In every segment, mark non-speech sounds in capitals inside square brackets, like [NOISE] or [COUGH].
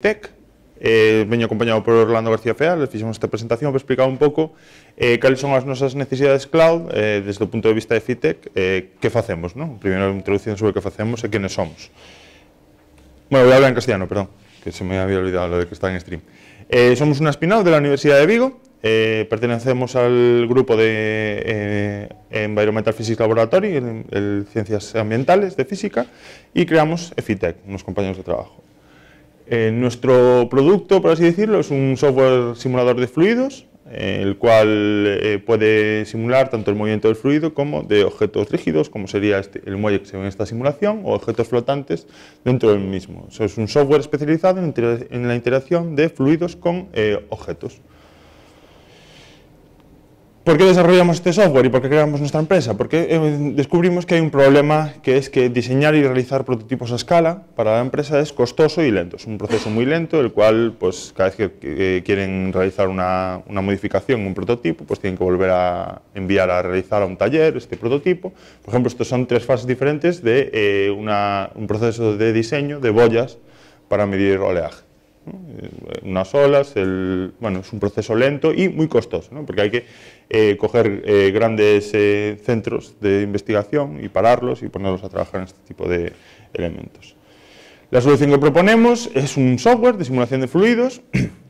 Tech. Eh, acompañado por Orlando García Feal, les hicimos esta presentación para explicar un poco eh, cuáles son nuestras nuestras necesidades cloud eh, desde el punto de vista de FITEC, eh, qué hacemos, ¿no? Primero introducción sobre qué hacemos y e quiénes somos. Bueno, voy a hablar en castellano, perdón, que se me había olvidado lo de que está en stream. somos una spin-out de la Universidad de Vigo, pertenecemos al grupo de Environmental Physics Laboratory, en Ciencias Ambientales de Física, y creamos FITEC, unos compañeros de trabajo. Eh, nuestro producto, por así decirlo, es un software simulador de fluidos, eh, el cual eh, puede simular tanto el movimiento del fluido como de objetos rígidos, como sería este, el muelle que se ve en esta simulación, o objetos flotantes dentro del mismo. es un software especializado en la interacción de fluidos con objetos. ¿Por qué desarrollamos este software y por qué creamos nuestra empresa? Porque eh, descubrimos que hay un problema que es que diseñar y realizar prototipos a escala para la empresa es costoso y lento. Es un proceso muy lento, el cual pues, cada vez que, eh, quieren realizar una, una, modificación, un prototipo, pues tienen que volver a enviar a realizar a un taller este prototipo. Por ejemplo, estos son tres fases diferentes de eh, un proceso de diseño de boyas para medir oleaje. Eh, unas olas, el, bueno, es un proceso lento y muy costoso, porque hay que eh, coger eh, grandes centros de investigación y pararlos y ponerlos a trabajar en este tipo de elementos. La solución que proponemos es un software de simulación de fluidos [CLEARS THROAT]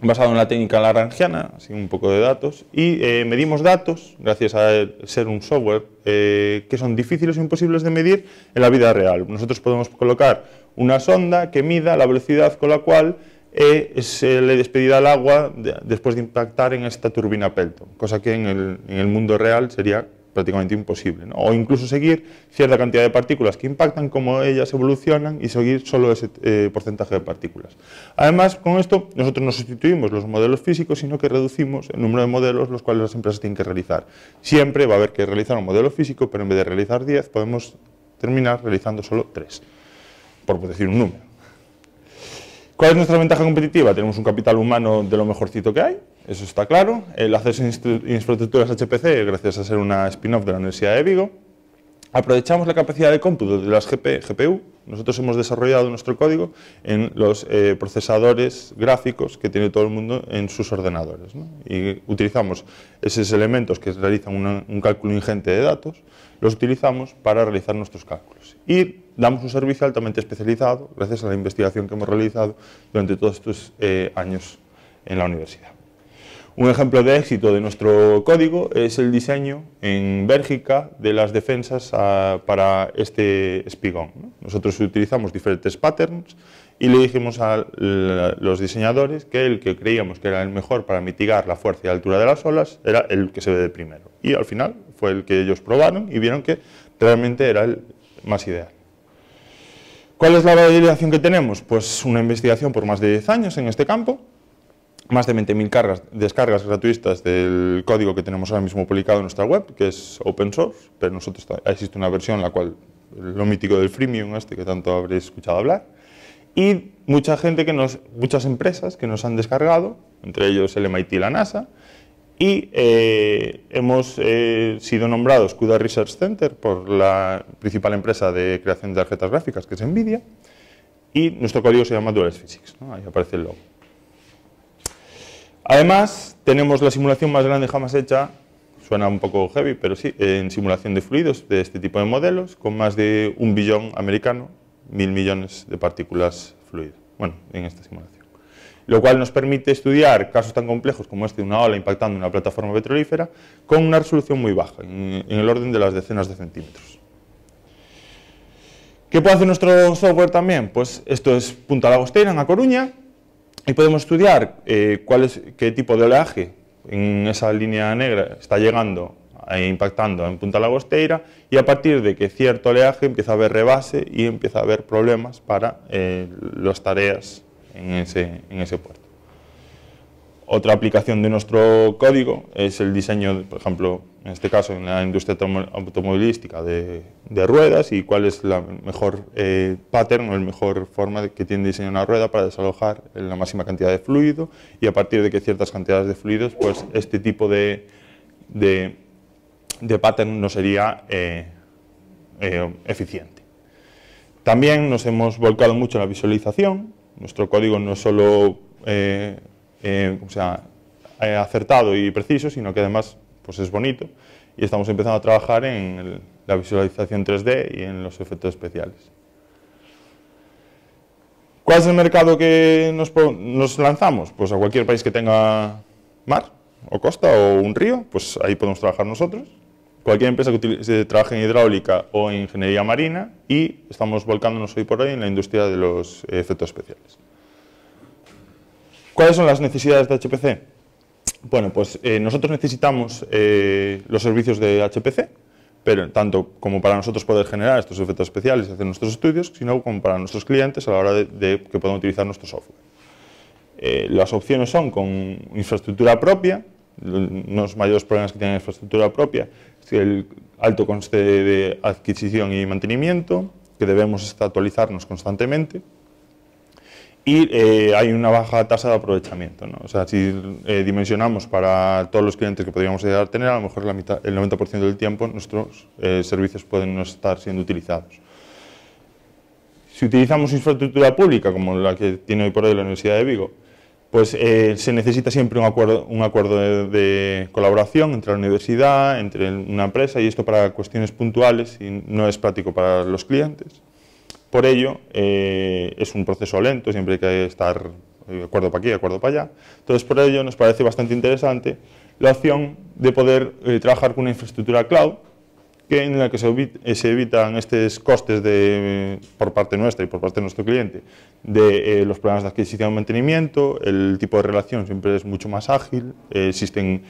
basado en la técnica laranjiana, así un poco de datos, y eh, medimos datos, gracias a ser un software, eh, que son difíciles o e imposibles de medir en la vida real. Nosotros podemos colocar una sonda que mida la velocidad con la cual eh, se le despedirá el agua después de impactar en esta turbina Pelton, cosa que en el, en el mundo real sería prácticamente imposible. O incluso seguir cierta cantidad de partículas que impactan, cómo ellas evolucionan y seguir solo ese eh, porcentaje de partículas. Además, con esto nosotros no sustituimos los modelos físicos, sino que reducimos el número de modelos los cuales las empresas tienen que realizar. Siempre va a haber que realizar un modelo físico, pero en vez de realizar 10, podemos terminar realizando solo 3, por decir un número. ¿Cuál es nuestra ventaja competitiva? Tenemos un capital humano de lo mejorcito que hay, eso está claro. El acceso a infraestructuras HPC, gracias a ser una spin-off de la Universidad de Vigo. Aprovechamos la capacidad de cómputo de las GPU nosotros hemos desarrollado nuestro código en los eh, procesadores gráficos que tiene todo el mundo en sus ordenadores. Y utilizamos esos elementos que realizan un cálculo ingente de datos, los utilizamos para realizar nuestros cálculos. Y damos un servicio altamente especializado, gracias a la investigación que hemos realizado durante todos estos eh, años en la universidad. Un ejemplo de éxito de nuestro código es el diseño en Bélgica de las defensas ah, para este espigón. Nosotros utilizamos diferentes patterns y le dijimos a los diseñadores que el que creíamos que era el mejor para mitigar la fuerza y altura de las olas era el que se ve de primero. Y al final fue el que ellos probaron y vieron que realmente era el más ideal. ¿Cuál es la validación que tenemos? Pues una investigación por más de 10 años en este campo, más de 20.000 descargas gratuitas del código que tenemos ahora mismo publicado en nuestra web, que es open source, pero nosotros existe una versión, la cual lo mítico del freemium, este que tanto habréis escuchado hablar, y mucha gente que nos, muchas empresas que nos han descargado, entre ellos el MIT y la NASA, y eh, hemos eh, sido nombrados CUDA Research Center por la principal empresa de creación de tarjetas gráficas, que es NVIDIA, y nuestro código se llama Dual Physics, ahí aparece el logo. Además, tenemos la simulación más grande jamás hecha, suena un poco heavy, pero sí, en simulación de fluidos de este tipo de modelos, con más de un billón americano, mil millones de partículas fluidas, bueno, en esta simulación. Lo cual nos permite estudiar casos tan complejos como este de una ola impactando una plataforma petrolífera con una resolución muy baja, en, el orden de las decenas de centímetros. ¿Qué puede hacer nuestro software también? Pues esto es Punta Lagostera, en A Coruña, y podemos estudiar eh, cuál es, qué tipo de oleaje en esa línea negra está llegando e impactando en Punta Lagosteira y a partir de que cierto oleaje empieza a haber rebase y empieza a haber problemas para eh, las tareas en ese puerto. Otra aplicación de nuestro código es el diseño, por ejemplo, en este caso en la industria automovilística de, ruedas y cuál es la mejor eh, pattern o la mejor forma que tiene diseño una rueda para desalojar la máxima cantidad de fluido y a partir de que ciertas cantidades de fluidos, pues este tipo de, de, pattern no sería eh, eh, eficiente. También nos hemos volcado mucho en la visualización. Nuestro código no es solo eh, o sea, eh, acertado y preciso, sino que además pues es bonito. Y estamos empezando a trabajar en la visualización 3D y en los efectos especiales. ¿Cuál es el mercado que nos, lanzamos? Pues a cualquier país que tenga mar, o costa, o un río, pues ahí podemos trabajar nosotros. Cualquier empresa que trabaje en hidráulica o en ingeniería marina y estamos volcándonos hoy por hoy en la industria de los efectos especiales. ¿Cuáles son las necesidades de HPC? Bueno, pues eh, nosotros necesitamos eh, los servicios de HPC, pero tanto como para nosotros poder generar estos efectos especiales y hacer nuestros estudios, sino como para nuestros clientes a la hora de, que puedan utilizar nuestro software. Eh, las opciones son con infraestructura propia, los mayores problemas que tiene la infraestructura propia es el alto coste de adquisición y mantenimiento, que debemos actualizarnos constantemente, y eh, hay una baja tasa de aprovechamiento. O sea, si eh, dimensionamos para todos los clientes que podríamos llegar a tener, a lo mejor la mitad, el 90% del tiempo nuestros eh, servicios pueden no estar siendo utilizados. Si utilizamos infraestructura pública, como la que tiene hoy por hoy la Universidad de Vigo, pues se necesita siempre un acuerdo, un acuerdo de, de, colaboración entre la universidad, entre una empresa, y esto para cuestiones puntuales y no es práctico para los clientes. Por ello, eh, es un proceso lento, siempre hay que estar de eh, acuerdo para aquí, de acuerdo para allá. Entonces, por ello, nos parece bastante interesante la opción de poder eh, trabajar con una infraestructura cloud que en la que se, evitan estos costes de, por parte nuestra y por parte de nuestro cliente de los programas de adquisición y mantenimiento, el tipo de relación siempre es mucho más ágil, existen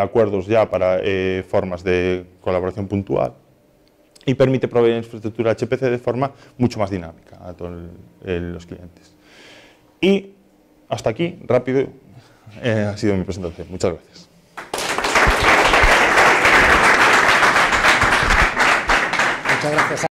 acuerdos ya para formas de colaboración puntual y permite proveer infraestructura HPC de forma mucho más dinámica a todos eh, los clientes. Y hasta aquí, rápido, eh, ha sido mi presentación. Muchas gracias. Muchas gracias.